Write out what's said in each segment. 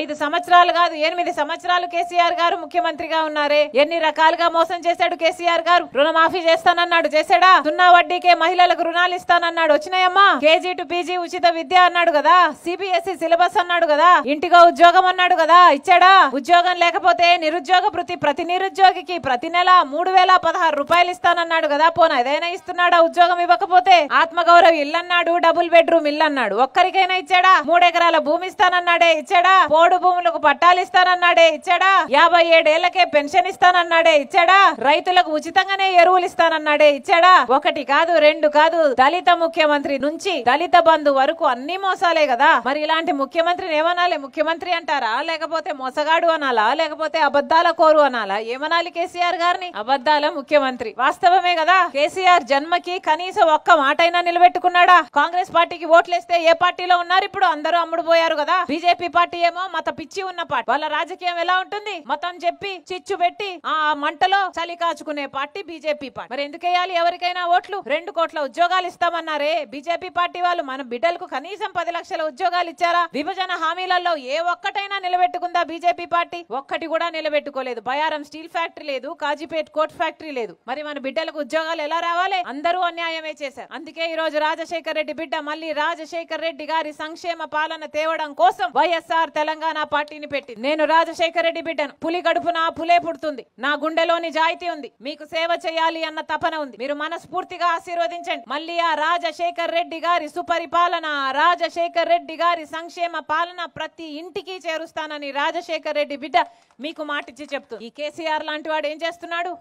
ఐదు సంవత్సరాలు కాదు ఎనిమిది సంవత్సరాలు కేసీఆర్ గారు ముఖ్యమంత్రిగా ఉన్నారే ఎన్ని రకాలుగా మోసం చేశాడు కేసీఆర్ గారు రుణమాఫీ చేస్తానన్నాడు చేశాడా సున్నా వడ్డీకే మహిళలకు రుణాలు ఇస్తానన్నాడు వచ్చినాయమ్మా కేజీ టు పీజీ ఉచిత విద్య అన్నాడు కదా సిబిఎస్ఈ సిలబస్ అన్నాడు కదా ఇంటిగా ఉద్యోగం అన్నాడు కదా ఇచ్చాడా ఉద్యోగం లేకపోతే నిరుద్యోగ వృత్తి ప్రతి నిరుద్యోగికి ప్రతి నెల మూడు వేల పదహారు రూపాయలు ఇస్తానన్నాడు కదా పోనా ఏదైనా ఇస్తున్నాడా ఉద్యోగం ఇవ్వకపోతే ఆత్మగౌరవ్ ఇల్లన్నాడు డబుల్ బెడ్రూమ్ ఇల్లన్నాడు ఒక్కరికైనా ఇచ్చాడా మూడెకరాల భూమి ఇస్తానన్నాడే ఇచ్చాడా పోడు భూములకు పట్టాలు ఇస్తానన్నాడే ఇచ్చాడా యాభై ఏడేళ్లకే పెన్షన్ ఇస్తానన్నాడే ఇచ్చాడా రైతులకు ఉచితంగానే ఎరువులు ఇస్తానన్నాడే ఇచ్చాడా ఒకటి కాదు రెండు కాదు దళిత ముఖ్యమంత్రి నుంచి దళిత బంధు వరకు అన్ని మోసాలే కదా మరి ఇలాంటి ముఖ్యమంత్రిని ఏమనాలి ముఖ్యమంత్రి అంటారా లేకపోతే మోసగాడు అనాలా లేకపోతే అబద్దాల కోరు అనాలా ఏమనాలి కేసీఆర్ గారిని అబద్దాల ముఖ్యమంత్రి వాస్తవమే కదా కేసీఆర్ జన్మకి కనీసం ఒక్క మాటైనా నిలబెట్టుకున్నాడా కాంగ్రెస్ పార్టీకి ఓట్లేస్తే ఏ పార్టీలో ఉన్నారు ఇప్పుడు అందరూ అమ్ముడుపోయారు కదా బీజేపీ పార్టీ ఏమో మత పిచ్చి ఉన్న పార్టీ వాళ్ళ రాజకీయం ఎలా ఉంటుంది మతం చెప్పి చిచ్చు పెట్టి ఆ మంటలో చలి కాచుకునే పార్టీ బీజేపీ పార్టీ మరి ఎందుకు వేయాలి ఎవరికైనా ఓట్లు రెండు కోట్ల ఉద్యోగాలు ఇస్తామన్నారే బీజేపీ పార్టీ వాళ్ళు మన బిడ్డలకు కనీసం పది లక్షల ఉద్యోగాలు ఇచ్చారా విభజన హామీలలో ఏ ఒక్కటైనా నిలబెట్టుకుందా బీజేపీ పార్టీ ఒక్కటి కూడా నిలబెట్టుకోలేదు బయారం స్టీల్ ఫ్యాక్టరీ లేదు కాజీపేట్ కోట్ ఫ్యాక్టరీ లేదు మరి మన బిడ్డలకు ఉద్యోగాలు ఎలా రావాలి అందరూ అన్యాయమే చేశారు అందుకే ఈ రోజు రాజశేఖర రెడ్డి బిడ్డ మళ్ళీ రాజశేఖర్ రెడ్డి గారి సంక్షేమ పాలన తేవడం కోసం వైఎస్ఆర్ తెలంగాణ తెలంగాణ పార్టీని పెట్టింది నేను రాజశేఖర రెడ్డి బిడ్డను పులి నా పులే పుడుతుంది నా గుండెలోని జాయితీ ఉంది మీకు సేవ చేయాలి అన్న తపన ఉంది మీరు మనస్ఫూర్తిగా ఆశీర్వదించండి మళ్ళీ ఆ రాజశేఖర్ రెడ్డి గారి సుపరిపాలన రాజశేఖర్ రెడ్డి గారి సంక్షేమ పాలన ప్రతి ఇంటికి చేరుస్తానని రాజశేఖర్ రెడ్డి బిడ్డ మీకు మాటిచ్చి చెప్తుంది ఈ కేసీఆర్ లాంటి వాడు ఏం చేస్తున్నాడు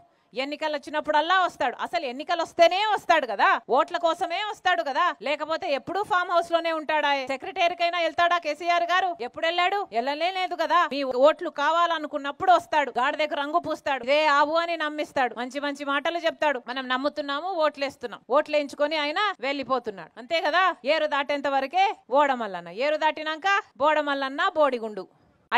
ఎన్నికలు వచ్చినప్పుడల్లా వస్తాడు అసలు ఎన్నికలు వస్తేనే వస్తాడు కదా ఓట్ల కోసమే వస్తాడు కదా లేకపోతే ఎప్పుడు ఫామ్ హౌస్ లోనే ఉంటాడా సెక్రటరీకైనా వెళ్తాడా కేసీఆర్ గారు ఎప్పుడు వెళ్ళాడు వెళ్ళలేదు కదా మీ ఓట్లు కావాలనుకున్నప్పుడు వస్తాడు గాడి దగ్గర రంగు పూస్తాడు ఇదే ఆవు అని నమ్మిస్తాడు మంచి మంచి మాటలు చెప్తాడు మనం నమ్ముతున్నాము ఓట్లేస్తున్నాం ఓట్లు ఎంచుకొని ఆయన వెళ్ళిపోతున్నాడు అంతే కదా ఏరు దాటేంత వరకే ఓడమల్లన్న ఏరు దాటినాక బోడమల్లన్న బోడిగుండు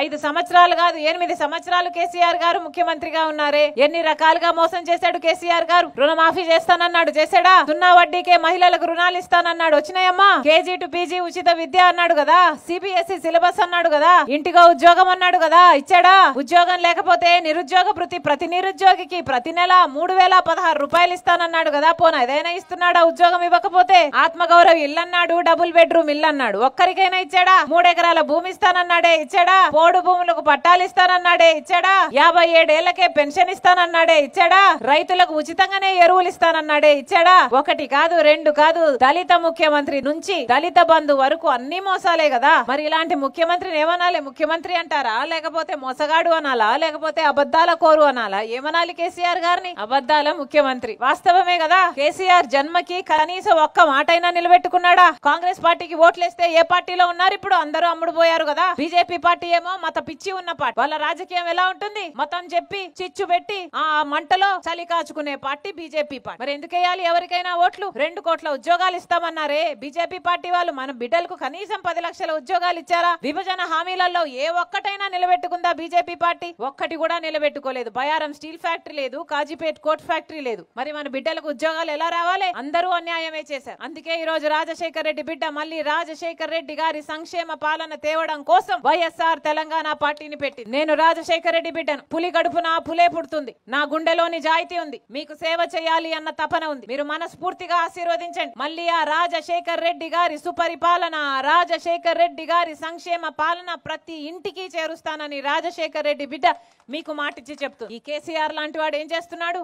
ఐదు సంవత్సరాలు కాదు ఎనిమిది సంవత్సరాలు కేసీఆర్ గారు ముఖ్యమంత్రిగా ఉన్నారే ఎన్ని రకాలుగా మోసం చేశాడు కేసీఆర్ గారు రుణమాఫీ చేస్తానన్నాడు చేశాడా సున్నా వడ్డీకే మహిళలకు రుణాలు ఇస్తానన్నాడు వచ్చినాయమ్మా కేజీ టు పీజీ ఉచిత విద్య అన్నాడు కదా సిబిఎస్ఈ సిలబస్ అన్నాడు కదా ఇంటిగా ఉద్యోగం అన్నాడు కదా ఇచ్చాడా ఉద్యోగం లేకపోతే నిరుద్యోగ ప్రతి ప్రతి నిరుద్యోగికి ప్రతి నెల మూడు వేల పదహారు రూపాయలు ఇస్తానన్నాడు కదా పోనా ఏదైనా ఇస్తున్నాడా ఉద్యోగం ఇవ్వకపోతే ఆత్మగౌరవ ఇల్లు అన్నాడు డబుల్ బెడ్రూమ్ ఇల్లు అన్నాడు ఒక్కరికైనా ఇచ్చాడా మూడెకరాల భూమి ఇస్తానన్నాడే ఇచ్చాడా పోడు భూములకు పట్టాలు ఇస్తానన్నాడే ఇచ్చాడా యాభై ఏడేళ్లకే పెన్షన్ ఇస్తానన్నాడే ఇచ్చాడా రైతులకు ఉచితంగానే ఎరువులు ఇస్తానన్నాడే ఇచ్చాడా ఒకటి కాదు రెండు కాదు దళిత ముఖ్యమంత్రి నుంచి దళిత బంధు వరకు అన్ని మోసాలే కదా మరి ఇలాంటి ముఖ్యమంత్రిని ఏమనాలి ముఖ్యమంత్రి అంటారా లేకపోతే మోసగాడు అనాలా లేకపోతే అబద్దాల కోరు అనాలా ఏమనాలి కేసీఆర్ గారిని అబద్దాల ముఖ్యమంత్రి వాస్తవమే కదా కేసీఆర్ జన్మకి కనీసం ఒక్క మాటైనా నిలబెట్టుకున్నాడా కాంగ్రెస్ పార్టీకి ఓట్లేస్తే ఏ పార్టీలో ఉన్నారు ఇప్పుడు అందరూ అమ్ముడు పోయారు కదా బీజేపీ పార్టీ ఏమో వాళ్ళకేమో మత పిచ్చి ఉన్న పార్టీ వాళ్ళ రాజకీయం ఎలా ఉంటుంది మతం చెప్పి చిచ్చు పెట్టి ఆ మంటలో చలి కాచుకునే పార్టీ బీజేపీ పార్టీ మరి ఎందుకు వేయాలి ఎవరికైనా ఓట్లు రెండు కోట్ల ఉద్యోగాలు ఇస్తామన్నారే బీజేపీ పార్టీ వాళ్ళు మన బిడ్డలకు కనీసం పది లక్షల ఉద్యోగాలు ఇచ్చారా విభజన హామీలలో ఏ ఒక్కటైనా నిలబెట్టుకుందా బీజేపీ పార్టీ ఒక్కటి కూడా నిలబెట్టుకోలేదు బయారం స్టీల్ ఫ్యాక్టరీ లేదు కాజీపేట్ కోట్ ఫ్యాక్టరీ లేదు మరి మన బిడ్డలకు ఉద్యోగాలు ఎలా రావాలి అందరూ అన్యాయమే చేశారు అందుకే ఈ రోజు రాజశేఖర్ రెడ్డి బిడ్డ మళ్ళీ రాజశేఖర్ రెడ్డి గారి సంక్షేమ పాలన తేవడం కోసం వైఎస్ఆర్ తెలంగాణ తెలంగాణ పార్టీని పెట్టి నేను రాజశేఖర రెడ్డి బిడ్డను పులి గడుపున పులే పుడుతుంది నా గుండెలోని జాయితీ ఉంది మీకు సేవ చేయాలి అన్న తపన ఉంది మీరు మనస్ఫూర్తిగా ఆశీర్వదించండి మళ్ళీ ఆ రాజశేఖర్ రెడ్డి గారి సుపరిపాలన రాజశేఖర్ రెడ్డి గారి సంక్షేమ పాలన ప్రతి ఇంటికి చేరుస్తానని రాజశేఖర్ రెడ్డి బిడ్డ మీకు మాటిచ్చి చెప్తూ ఈ కేసీఆర్ లాంటి వాడు ఏం చేస్తున్నాడు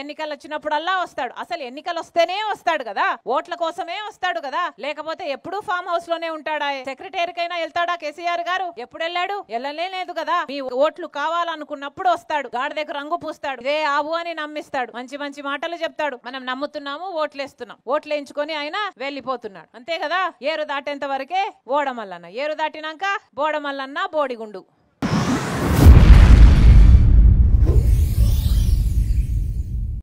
ఎన్నికలు వచ్చినప్పుడల్లా వస్తాడు అసలు ఎన్నికలు వస్తేనే వస్తాడు కదా ఓట్ల కోసమే వస్తాడు కదా లేకపోతే ఎప్పుడు ఫామ్ హౌస్ లోనే ఉంటాడా సెక్రటరీకైనా వెళ్తాడా కేసీఆర్ గారు ఎప్పుడు వెళ్ళాడు వెళ్ళలేదు కదా మీ ఓట్లు కావాలనుకున్నప్పుడు వస్తాడు దగ్గర రంగు పూస్తాడు ఇదే ఆవు అని నమ్మిస్తాడు మంచి మంచి మాటలు చెప్తాడు మనం నమ్ముతున్నాము ఓట్లేస్తున్నాం ఓట్లేయించుకొని ఆయన వెళ్ళిపోతున్నాడు అంతే కదా ఏరు దాటేంత వరకే ఓడమల్లన్న ఏరు దాటినాక బోడమల్లన్న బోడిగుండు